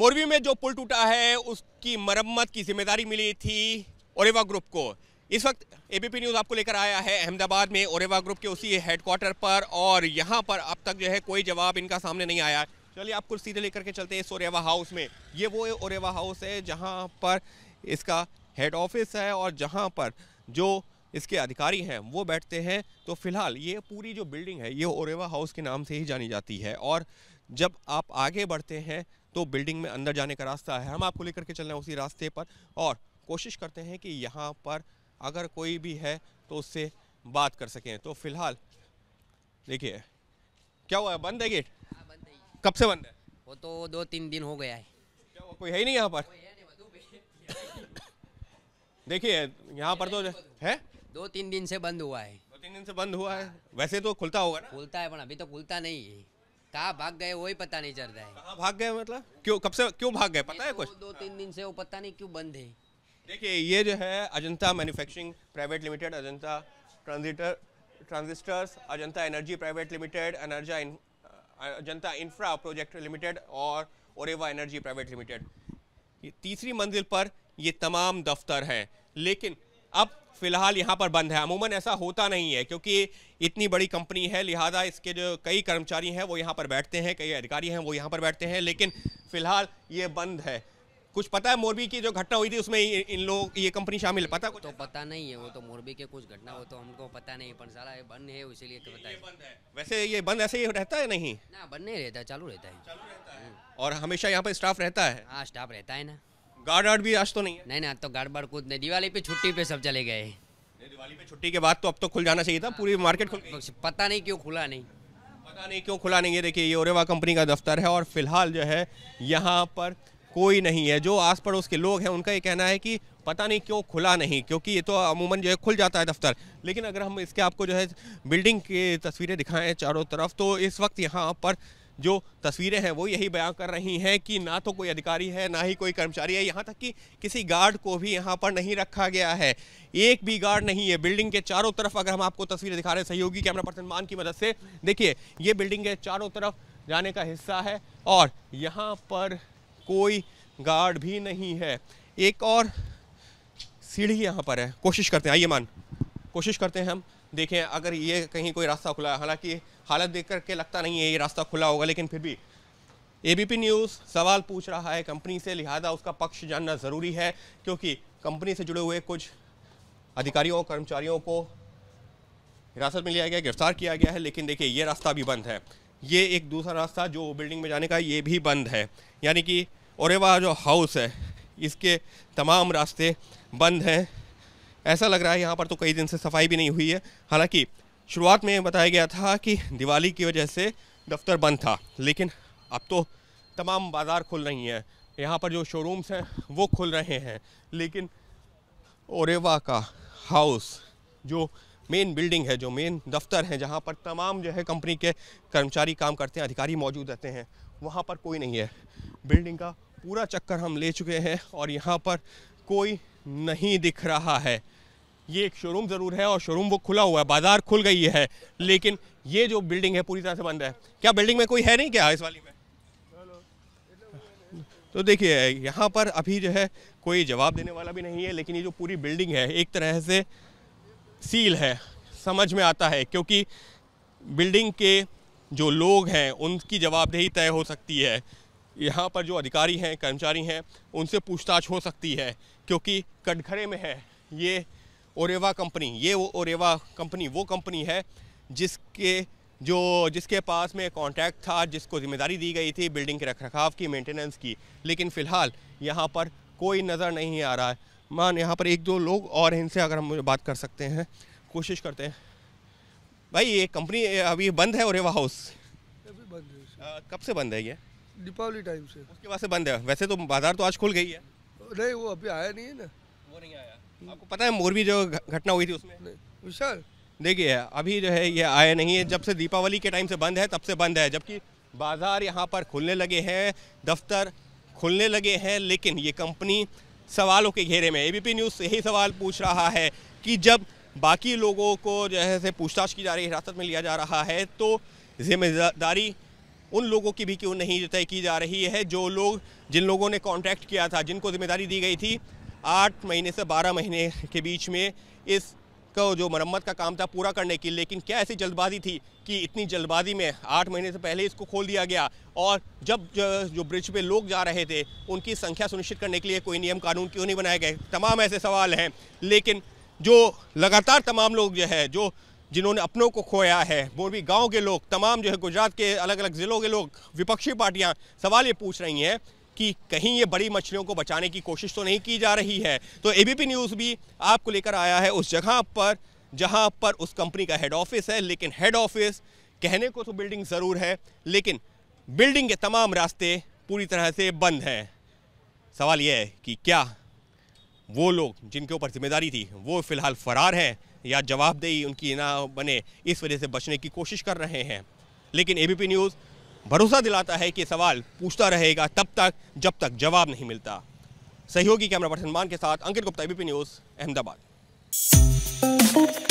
मोरवी में जो पुल टूटा है उसकी मरम्मत की जिम्मेदारी मिली थी ओरेवा ग्रुप को इस वक्त एबीपी न्यूज़ आपको लेकर आया है अहमदाबाद में ओरेवा ग्रुप के उसी हेडक्वार्टर पर और यहाँ पर अब तक जो है कोई जवाब इनका सामने नहीं आया चलिए आपको सीधे लेकर के चलते हैं इस ओरेवा हाउस में ये वो ओरेवा हाउस है जहाँ पर इसका हेड ऑफिस है और जहाँ पर जो इसके अधिकारी हैं वो बैठते हैं तो फिलहाल ये पूरी जो बिल्डिंग है ये ओरेवा हाउस के नाम से ही जानी जाती है और जब आप आगे बढ़ते हैं तो बिल्डिंग में अंदर जाने का रास्ता है हम आपको लेकर के चल रहे हैं उसी रास्ते पर और कोशिश करते हैं कि यहाँ पर अगर कोई भी है तो उससे बात कर सकें तो फिलहाल देखिए क्या हुआ है बंद है गेट हाँ, बंद है कब से बंद है वो तो दो तीन दिन हो गया है क्या हुआ कोई है ही नहीं यहाँ पर देखिए यहाँ पर तो है दो तीन दिन से बंद हुआ है दो तीन दिन से बंद हुआ है वैसे तो खुलता होगा ना खुलता है पर अभी तो खुलता नहीं है कहा भाग गए वही पता नहीं चल रहा है भाग गए मतलब क्यों कब से क्यों भाग गए पता है कुछ दो तीन दिन से वो पता नहीं क्यों बंद है देखिए ये जो है Ajanta manufacturing private limited Ajanta transistor transistors Ajanta energy private limited एनर्जा अजंता इंफ्रा प्रोजेक्ट लिमिटेड और ओरेवा एनर्जी प्राइवेट लिमिटेड ये तीसरी मंजिल पर ये तमाम दफ्तर हैं लेकिन अब फिलहाल यहाँ पर बंद है अमूमन ऐसा होता नहीं है क्योंकि इतनी बड़ी कंपनी है लिहाजा इसके जो कई कर्मचारी हैं वो यहाँ पर बैठते हैं कई अधिकारी हैं वो यहाँ पर बैठते हैं लेकिन फिलहाल ये बंद है कुछ पता है मोरबी की जो घटना हुई थी उसमें इन लोग ये कंपनी शामिल है पता कुछ तो पता नहीं है वो तो मोरबी के कुछ घटना हो तो हमको पता नहीं पर सारा ये बंद है इसीलिए पता है वैसे ये बंद ऐसे ही रहता है नहीं ना बंद नहीं रहता चालू रहता है चालू रहता है और हमेशा यहाँ पर स्टाफ रहता है हाँ स्टाफ रहता है ना गार्ड वार्ड भी आज तो नहीं है नहीं नहीं आज तो गार्ड वार्ड कूद नहीं दिवाली पे छुट्टी पे सब चले गए दिवाली पे छुट्टी के बाद तो अब तो खुल जाना चाहिए था पूरी मार्केट खुल पता नहीं क्यों खुला नहीं पता नहीं क्यों खुला नहीं है देखिए ये ओरेवा कंपनी का दफ्तर है और फिलहाल जो है यहाँ पर कोई नहीं है जो आस पड़ोस के लोग हैं उनका ये कहना है कि पता नहीं क्यों खुला नहीं क्योंकि ये तो अमूमन जो है खुल जाता है दफ्तर लेकिन अगर हम इसके आपको जो है बिल्डिंग की तस्वीरें दिखाएं चारों तरफ तो इस वक्त यहाँ पर जो तस्वीरें हैं वो यही बयां कर रही हैं कि ना तो कोई अधिकारी है ना ही कोई कर्मचारी है यहाँ तक कि किसी गार्ड को भी यहाँ पर नहीं रखा गया है एक भी गार्ड नहीं है बिल्डिंग के चारों तरफ अगर हम आपको तस्वीरें दिखा रहे हैं सहयोगी कैमरा पर्सन मान की मदद से देखिए ये बिल्डिंग के चारों तरफ जाने का हिस्सा है और यहाँ पर कोई गार्ड भी नहीं है एक और सीढ़ी यहाँ पर है कोशिश करते हैं आइए मान कोशिश करते हैं हम देखें अगर ये कहीं कोई रास्ता खुला है हालांकि हालत देख करके लगता नहीं है ये रास्ता खुला होगा लेकिन फिर भी एबीपी न्यूज़ सवाल पूछ रहा है कंपनी से लिहाजा उसका पक्ष जानना ज़रूरी है क्योंकि कंपनी से जुड़े हुए कुछ अधिकारियों कर्मचारियों को हिरासत में लिया गया गिरफ्तार किया गया है लेकिन देखिए ये रास्ता भी बंद है ये एक दूसरा रास्ता जो बिल्डिंग में जाने का ये भी बंद है यानी कि औरवा जो हाउस है इसके तमाम रास्ते बंद हैं ऐसा लग रहा है यहाँ पर तो कई दिन से सफाई भी नहीं हुई है हालांकि शुरुआत में बताया गया था कि दिवाली की वजह से दफ्तर बंद था लेकिन अब तो तमाम बाज़ार खुल रही हैं यहाँ पर जो शोरूम्स हैं वो खुल रहे हैं लेकिन ओरेवा का हाउस जो मेन बिल्डिंग है जो मेन दफ्तर है जहाँ पर तमाम जो है कंपनी के कर्मचारी काम करते हैं अधिकारी मौजूद रहते हैं वहाँ पर कोई नहीं है बिल्डिंग का पूरा चक्कर हम ले चुके हैं और यहाँ पर कोई नहीं दिख रहा है ये एक शोरूम ज़रूर है और शोरूम वो खुला हुआ है बाज़ार खुल गई है लेकिन ये जो बिल्डिंग है पूरी तरह से बंद है क्या बिल्डिंग में कोई है नहीं क्या इस वाली में तो देखिए यहाँ पर अभी जो है कोई जवाब देने वाला भी नहीं है लेकिन ये जो पूरी बिल्डिंग है एक तरह से सील है समझ में आता है क्योंकि बिल्डिंग के जो लोग हैं उनकी जवाबदेही तय हो सकती है यहाँ पर जो अधिकारी हैं कर्मचारी हैं उनसे पूछताछ हो सकती है क्योंकि कटघरे में है ये ओरेवा कंपनी ये वो ओरेवा कंपनी वो कंपनी है जिसके जो जिसके पास में कॉन्ट्रैक्ट था जिसको जिम्मेदारी दी गई थी बिल्डिंग के रख रखाव की मेंटेनेंस की लेकिन फ़िलहाल यहाँ पर कोई नज़र नहीं आ रहा है मान यहाँ पर एक दो लोग और इनसे अगर हम बात कर सकते हैं कोशिश करते हैं भाई ये कंपनी अभी बंद है ओरेवा हाउस बंद है कब से बंद है ये दीपावली टाइम से उसके बाद से बंद है वैसे तो बाज़ार तो आज खुल गई है नहीं वो अभी आया नहीं है ना वो नहीं आया हम्म। आपको पता है मोरबी जो घटना हुई थी उसमें सर देखिए अभी जो है ये आया नहीं है जब से दीपावली के टाइम से बंद है तब से बंद है जबकि बाज़ार यहाँ पर खुलने लगे हैं दफ्तर खुलने लगे हैं लेकिन ये कंपनी सवालों के घेरे में एबीपी न्यूज़ से यही सवाल पूछ रहा है कि जब बाकी लोगों को जो है से पूछताछ की जा रही है हिरासत में लिया जा रहा है तो जिम्मेदारी उन लोगों की भी क्यों नहीं तय की जा रही है जो लोग जिन लोगों ने कॉन्ट्रैक्ट किया था जिनको जिम्मेदारी दी गई थी आठ महीने से बारह महीने के बीच में इस का जो मरम्मत का काम था पूरा करने की लेकिन क्या ऐसी जल्दबाजी थी कि इतनी जल्दबाजी में आठ महीने से पहले इसको खोल दिया गया और जब जो ब्रिज पे लोग जा रहे थे उनकी संख्या सुनिश्चित करने के लिए कोई नियम कानून क्यों नहीं बनाए गए तमाम ऐसे सवाल हैं लेकिन जो लगातार तमाम लोग जो है जो जिन्होंने अपनों को खोया है वो भी गाँव के लोग तमाम जो है गुजरात के अलग अलग ज़िलों के लोग विपक्षी पार्टियाँ सवाल ये पूछ रही हैं कि कहीं ये बड़ी मछलियों को बचाने की कोशिश तो नहीं की जा रही है तो एबीपी न्यूज़ भी आपको लेकर आया है उस जगह पर जहां पर उस कंपनी का हेड ऑफिस है लेकिन हेड ऑफिस कहने को तो बिल्डिंग ज़रूर है लेकिन बिल्डिंग के तमाम रास्ते पूरी तरह से बंद हैं सवाल यह है कि क्या वो लोग जिनके ऊपर जिम्मेदारी थी वो फ़िलहाल फ़रार हैं या जवाबदेही उनकी ना बने इस वजह से बचने की कोशिश कर रहे हैं लेकिन एबीपी न्यूज़ भरोसा दिलाता है कि सवाल पूछता रहेगा तब तक जब तक जवाब नहीं मिलता सहयोगी कैमरा पर्सन मान के साथ अंकित गुप्ता एबीपी न्यूज़ अहमदाबाद